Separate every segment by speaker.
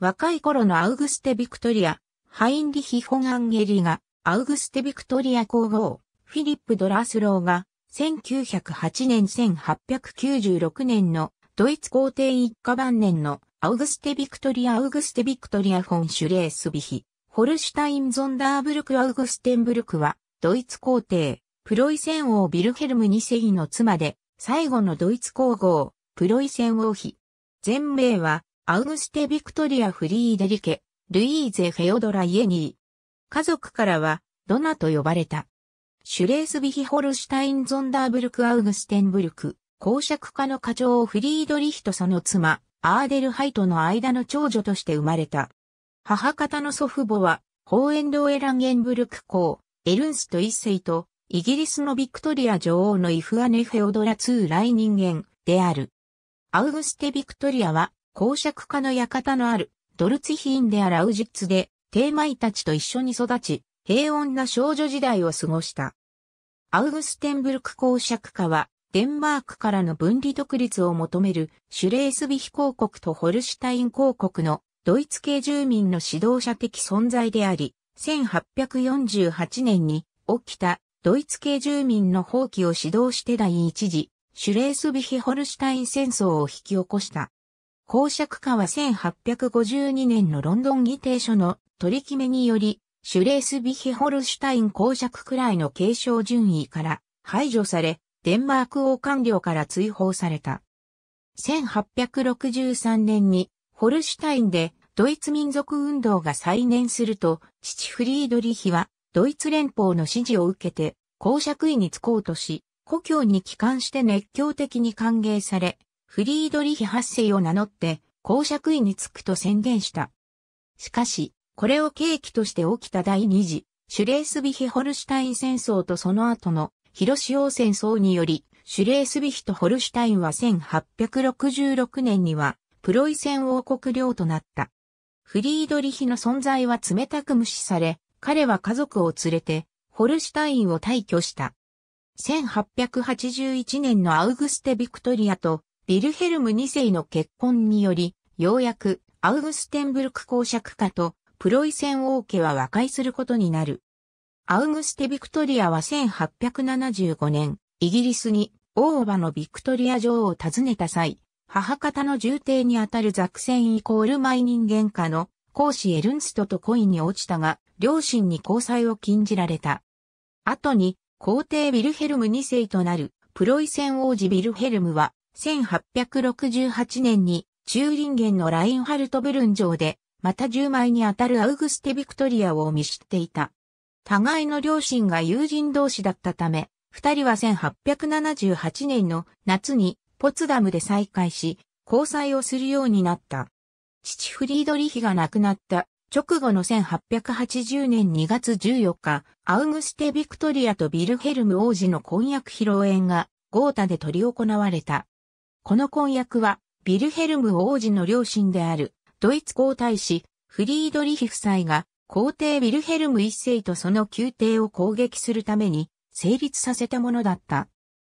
Speaker 1: 若い頃のアウグステ・ビクトリア、ハインリヒ・ホアンゲリが、アウグステ・ビクトリア皇后、フィリップ・ドラースローが、1908年1896年のドイツ皇帝一家晩年のアウグステ・ビクトリア・アウグステ・ビクトリア・フォン・シュレースビヒ、ホルシュタイン・ゾンダーブルク・アウグステンブルクは、ドイツ皇帝、プロイセン王ビルヘルム2世の妻で、最後のドイツ皇后、プロイセン王妃。全名は、アウグステ・ビクトリア・フリーデリケ、ルイーゼ・フェオドラ・イエニー。家族からは、ドナと呼ばれた。シュレースビヒホルシュタイン・ゾンダーブルク・アウグステンブルク、公爵家の課長フリードリヒとその妻、アーデルハイとの間の長女として生まれた。母方の祖父母は、ホーエンドエランゲンブルク公、エルンスト一世と、イギリスのビクトリア女王のイフアネ・フェオドラ2来人間である。アウグステ・ビクトリアは、公爵家の館のあるドルツヒーンであラウジッツで、テーマイたちと一緒に育ち、平穏な少女時代を過ごした。アウグステンブルク公爵家は、デンマークからの分離独立を求めるシュレースビヒ公国とホルシュタイン公国のドイツ系住民の指導者的存在であり、1848年に起きたドイツ系住民の放棄を指導して第一次シュレースビヒホルシュタイン戦争を引き起こした。公爵家は1852年のロンドン議定書の取り決めにより、シュレースビヒホルシュタイン公爵くらいの継承順位から排除され、デンマーク王官僚から追放された。1863年にホルシュタインでドイツ民族運動が再燃すると、父フリードリヒはドイツ連邦の支持を受けて公爵位に就こうとし、故郷に帰還して熱狂的に歓迎され、フリードリヒ八世を名乗って、公爵位につくと宣言した。しかし、これを契機として起きた第二次、シュレースビヒホルシュタイン戦争とその後の広潮戦争により、シュレースビヒとホルシュタインは1866年にはプロイセン王国領となった。フリードリヒの存在は冷たく無視され、彼は家族を連れてホルシュタインを退去した。1881年のアウグステ・ビクトリアとィルヘルム2世の結婚により、ようやくアウグステンブルク公爵家とプロイセン王家は和解することになる。アウグステ・ビクトリアは1875年、イギリスに王馬のビクトリア女王を訪ねた際、母方の重帝にあたるザクセンイコールマイ人間家の公子エルンストと恋に落ちたが、両親に交際を禁じられた。後に、皇帝ィルヘルム2世となる、プロイセン王子ィルヘルムは、1868年にチューリンゲンのラインハルトブルン城で、また10枚にあたるアウグステ・ビクトリアを見知っていた。互いの両親が友人同士だったため、二人は1878年の夏にポツダムで再会し、交際をするようになった。父フリードリヒが亡くなった直後の1880年2月14日、アウグステ・ビクトリアとビルヘルム王子の婚約披露宴がゴータで取り行われた。この婚約は、ビルヘルム王子の両親である、ドイツ皇太子、フリードリヒ夫妻が、皇帝ビルヘルム一世とその宮廷を攻撃するために、成立させたものだった。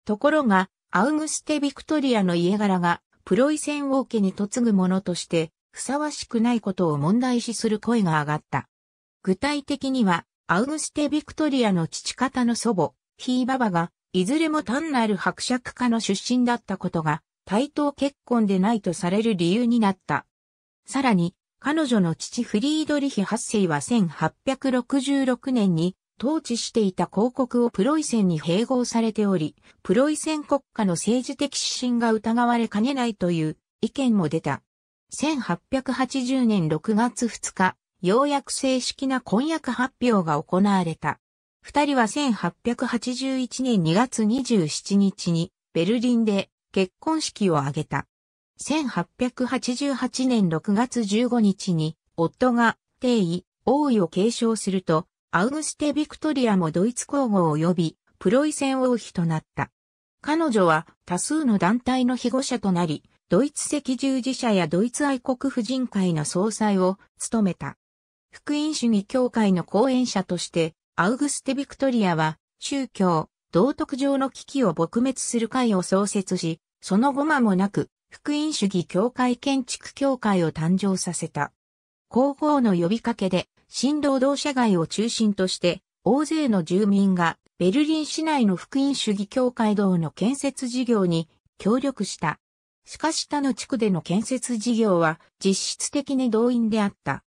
Speaker 1: ところが、アウグステ・ビクトリアの家柄が、プロイセン王家に嫁ぐものとして、ふさわしくないことを問題視する声が上がった。具体的には、アウグステ・ビクトリアの父方の祖母、ヒーババが、いずれも単なる伯爵家の出身だったことが対等結婚でないとされる理由になった。さらに、彼女の父フリードリヒ8世は1866年に統治していた広告をプロイセンに併合されており、プロイセン国家の政治的指針が疑われかねないという意見も出た。1880年6月2日、ようやく正式な婚約発表が行われた。二人は1881年2月27日にベルリンで結婚式を挙げた。1888年6月15日に、夫が帝位、王位を継承すると、アウグステ・ビクトリアもドイツ皇后を呼び、プロイセン王妃となった。彼女は多数の団体の被護者となり、ドイツ赤十字社やドイツ愛国婦人会の総裁を務めた。福音主義協会の講演者として、アウグステ・ビクトリアは宗教、道徳上の危機を撲滅する会を創設し、その後間もなく、福音主義教会建築協会を誕生させた。広報の呼びかけで、新労働者街を中心として、大勢の住民がベルリン市内の福音主義教会堂の建設事業に協力した。しかし他の地区での建設事業は実質的に動員であった。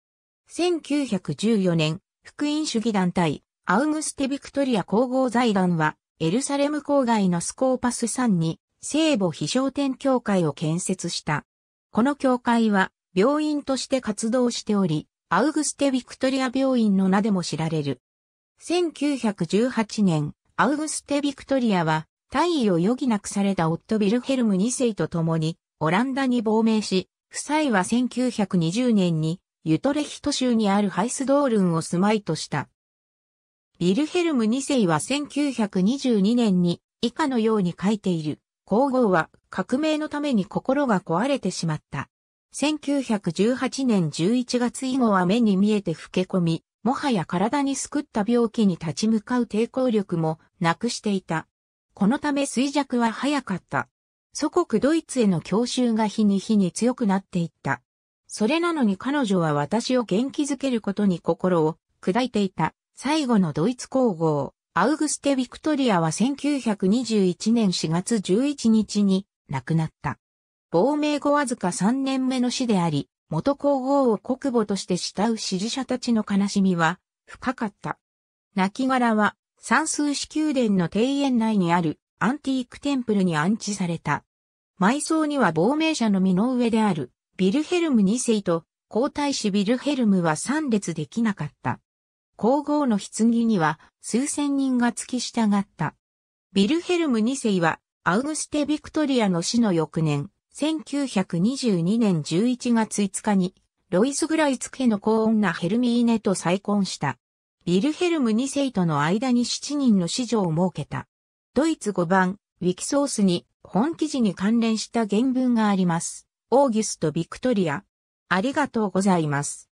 Speaker 1: 1914年、福音主義団体、アウグステ・ビクトリア皇后財団は、エルサレム郊外のスコーパス山に聖母飛翔天教会を建設した。この教会は病院として活動しており、アウグステ・ヴィクトリア病院の名でも知られる。1918年、アウグステ・ヴィクトリアは退位を余儀なくされた夫ビルヘルム2世と共にオランダに亡命し、夫妻は1920年にユトレヒト州にあるハイスドールンを住まいとした。ビルヘルム2世は1922年に以下のように書いている。皇后は革命のために心が壊れてしまった。1918年11月以後は目に見えて老け込み、もはや体に救った病気に立ち向かう抵抗力もなくしていた。このため衰弱は早かった。祖国ドイツへの強襲が日に日に強くなっていった。それなのに彼女は私を元気づけることに心を砕いていた最後のドイツ皇后。アウグステ・ヴィクトリアは1921年4月11日に亡くなった。亡命後わずか3年目の死であり、元皇后を国母として慕う支持者たちの悲しみは深かった。亡骸は、三数子宮殿の庭園内にあるアンティークテンプルに安置された。埋葬には亡命者の身の上であるビルヘルム2世と皇太子ビルヘルムは参列できなかった。皇后の棺には数千人が付き従った。ビルヘルム2世はアウグステ・ビクトリアの死の翌年、1922年11月5日にロイス・グライツ家の子女ヘルミーネと再婚した。ビルヘルム2世との間に7人の子女を設けた。ドイツ5番、ウィキソースに本記事に関連した原文があります。オーギュスト・ビクトリア。ありがとうございます。